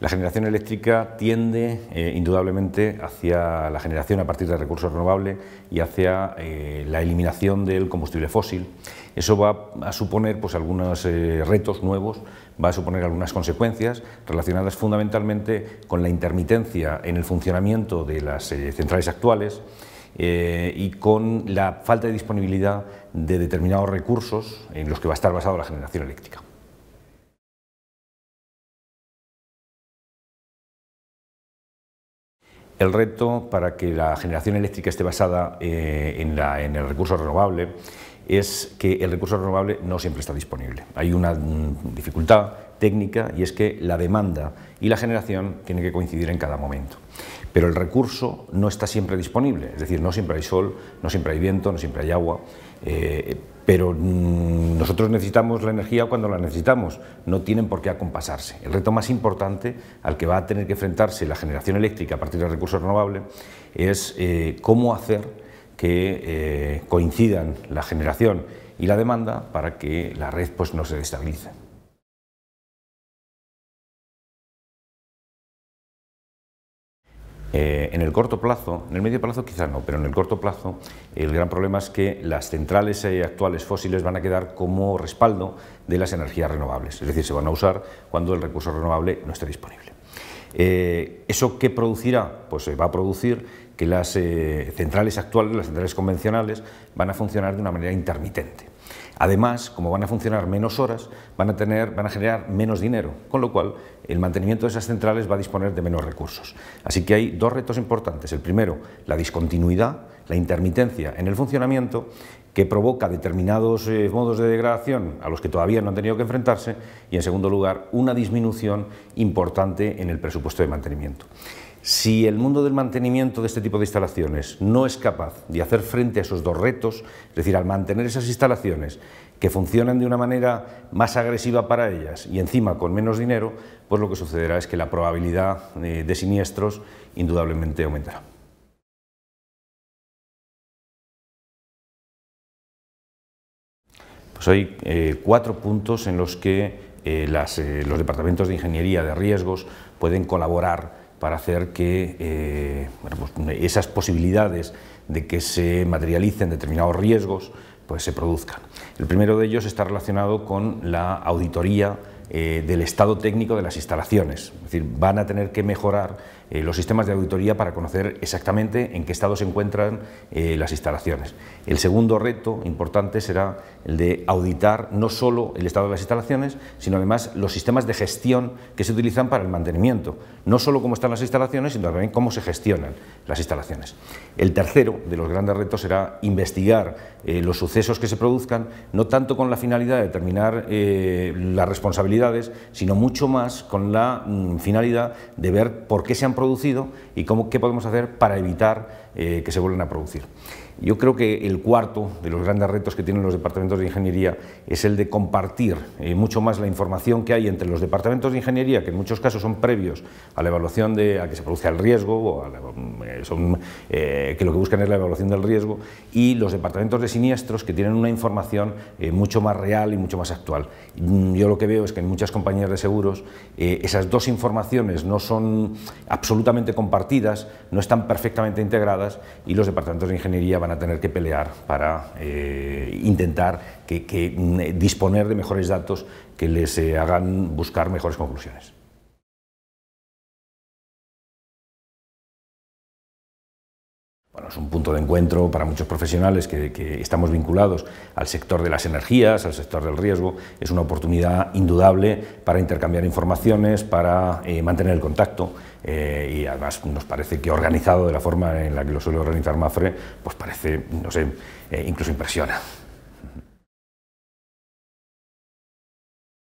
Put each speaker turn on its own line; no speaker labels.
La generación eléctrica tiende eh, indudablemente hacia la generación a partir de
recursos renovables y hacia eh, la eliminación del combustible fósil. Eso va a suponer pues, algunos eh, retos nuevos, va a suponer algunas consecuencias relacionadas fundamentalmente con la intermitencia en el funcionamiento de las centrales actuales y con la falta de disponibilidad de determinados recursos
en los que va a estar basada la generación eléctrica. El reto para que la generación
eléctrica esté basada eh, en, en, el recurso renovable es que el recurso renovable no siempre está disponible. Hay una mm, dificultad técnica y es que la demanda y la generación tienen que coincidir en cada momento pero el recurso no está siempre disponible, es decir, no siempre hay sol, no siempre hay viento, no siempre hay agua, eh, pero mm, nosotros necesitamos la energía cuando la necesitamos, no tienen por qué acompasarse. El reto más importante al que va a tener que enfrentarse la generación eléctrica a partir de recursos renovables es eh, cómo hacer que eh, coincidan la generación y la demanda para
que la red pues, no se destabilice. Eh, en el corto plazo, en el medio plazo quizá
no, pero en el corto plazo el gran problema es que las centrales eh, actuales fósiles van a quedar como respaldo de las energías renovables, es decir, se van a usar cuando el recurso renovable no esté disponible. Eh, ¿Eso qué producirá? Pues se va a producir que las centrales actuales, las centrales convencionales, van a funcionar de una manera intermitente. Además, como van a funcionar menos horas, van a, generar menos dinero, con lo cual el mantenimiento de esas centrales va a disponer de menos recursos. Así que hay dos retos importantes. El primero, la discontinuidad, la intermitencia en el funcionamiento que provoca determinados eh, modos de degradación a los que todavía no han tenido que enfrentarse y, en segundo lugar, una disminución importante en el presupuesto de mantenimiento. Si el mundo del mantenimiento de este tipo de instalaciones no es capaz de hacer frente a esos dos retos, es decir, al mantener esas instalaciones que funcionan de una manera más agresiva para ellas y encima con menos dinero, pues lo que sucederá es
que la probabilidad eh, de siniestros indudablemente aumentará. Pues hay eh, cuatro puntos en los que eh, los departamentos de ingeniería de riesgos
pueden colaborar para hacer que pues esas posibilidades de que se materialicen determinados riesgos pues se produzcan. El primero de ellos está relacionado con la auditoría eh, del estado técnico de las instalaciones. Es decir, van a tener que mejorar eh, los sistemas de auditoría para conocer exactamente en qué estado se encuentran eh, las instalaciones. El segundo reto importante será el de auditar no solo el estado de las instalaciones, sino además los sistemas de gestión que se utilizan para el mantenimiento. No solo cómo están las instalaciones, sino también cómo se gestionan las instalaciones. El tercero de los grandes retos será investigar los sucesos que se produzcan, no tanto con la finalidad de determinar la responsabilidad sino mucho más con la mm, finalidad de ver por qué se han producido y cómo, qué podemos hacer para evitar eh, que se vuelvan a producir. Yo creo que el cuarto de los grandes retos que tienen los departamentos de ingeniería es el de compartir eh, mucho más la información que hay entre los departamentos de ingeniería, que en muchos casos son previos a la evaluación de a que se produce el riesgo, o mm, son, eh, que lo que buscan es la evaluación del riesgo, y los departamentos de siniestros que tienen una información mucho más real y mucho más actual. Mm, yo lo que veo es que en muchas compañías de seguros, eh, esas dos informaciones no son absolutamente compartidas, no están perfectamente integradas y los departamentos de ingeniería van a tener que pelear para eh, intentar que, mm,
disponer de mejores datos que les eh, hagan buscar mejores conclusiones. es un punto de encuentro para muchos profesionales que, estamos vinculados al sector de las energías, al
sector del riesgo. Es una oportunidad indudable para intercambiar informaciones, para eh, mantener el contacto eh, y además nos parece que organizado de la forma en la que lo suele organizar
Mafre, pues parece, no sé, eh, incluso impresiona.